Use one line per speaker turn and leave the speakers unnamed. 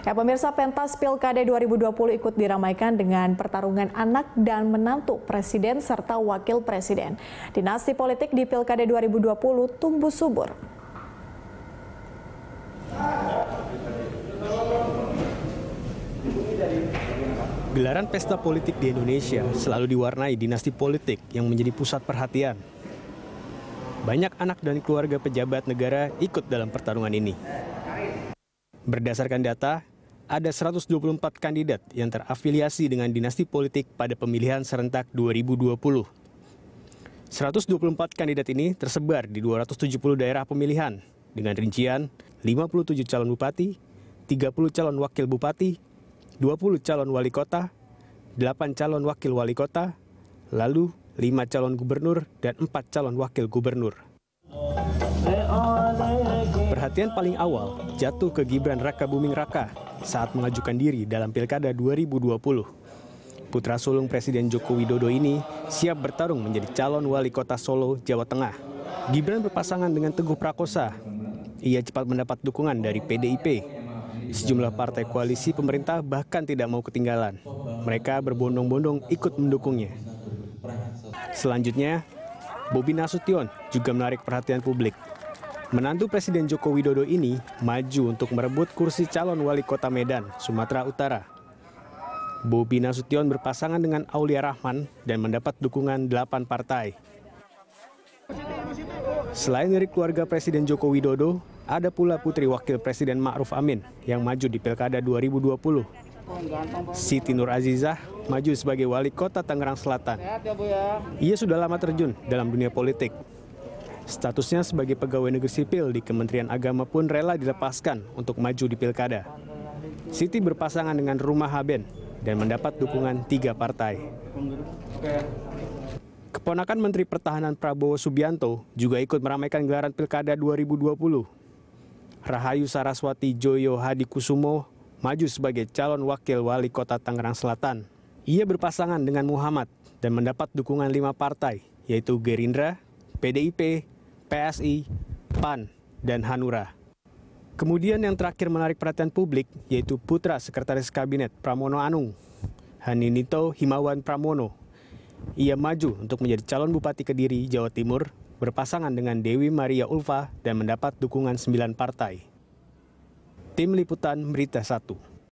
Ya pemirsa pentas Pilkada 2020 ikut diramaikan dengan pertarungan anak dan menantu presiden serta wakil presiden. Dinasti politik di Pilkada 2020 tumbuh subur. Gelaran pesta politik di Indonesia selalu diwarnai dinasti politik yang menjadi pusat perhatian. Banyak anak dan keluarga pejabat negara ikut dalam pertarungan ini. Berdasarkan data, ada 124 kandidat yang terafiliasi dengan dinasti politik pada pemilihan serentak 2020. 124 kandidat ini tersebar di 270 daerah pemilihan dengan rincian 57 calon bupati, 30 calon wakil bupati, 20 calon wali kota, 8 calon wakil wali kota, lalu 5 calon gubernur dan 4 calon wakil gubernur. Perhatian paling awal jatuh ke Gibran Raka Buming Raka saat mengajukan diri dalam Pilkada 2020. Putra sulung Presiden Joko Widodo ini siap bertarung menjadi calon wali kota Solo, Jawa Tengah. Gibran berpasangan dengan Teguh Prakosa. Ia cepat mendapat dukungan dari PDIP. Sejumlah partai koalisi pemerintah bahkan tidak mau ketinggalan. Mereka berbondong-bondong ikut mendukungnya. Selanjutnya, Bobi Nasution juga menarik perhatian publik Menantu Presiden Joko Widodo ini maju untuk merebut kursi calon wali kota Medan, Sumatera Utara. Bobi Nasution berpasangan dengan Aulia Rahman dan mendapat dukungan delapan partai. Selain dari keluarga Presiden Joko Widodo, ada pula putri Wakil Presiden Ma'ruf Amin yang maju di Pilkada 2020. Siti Nur Azizah maju sebagai wali kota Tangerang Selatan. Ia sudah lama terjun dalam dunia politik Statusnya sebagai pegawai negeri sipil di Kementerian Agama pun rela dilepaskan untuk maju di pilkada. Siti berpasangan dengan Rumah Haben dan mendapat dukungan tiga partai. Keponakan Menteri Pertahanan Prabowo Subianto juga ikut meramaikan gelaran pilkada 2020. Rahayu Saraswati Joyo Hadi Kusumo maju sebagai calon wakil wali kota Tangerang Selatan. Ia berpasangan dengan Muhammad dan mendapat dukungan lima partai, yaitu Gerindra, PDIP, PSI, PAN, dan Hanura. Kemudian yang terakhir menarik perhatian publik yaitu putra Sekretaris Kabinet Pramono Anung, Haninito Himawan Pramono. Ia maju untuk menjadi calon Bupati Kediri, Jawa Timur berpasangan dengan Dewi Maria Ulfa dan mendapat dukungan sembilan partai. Tim Liputan Berita Satu.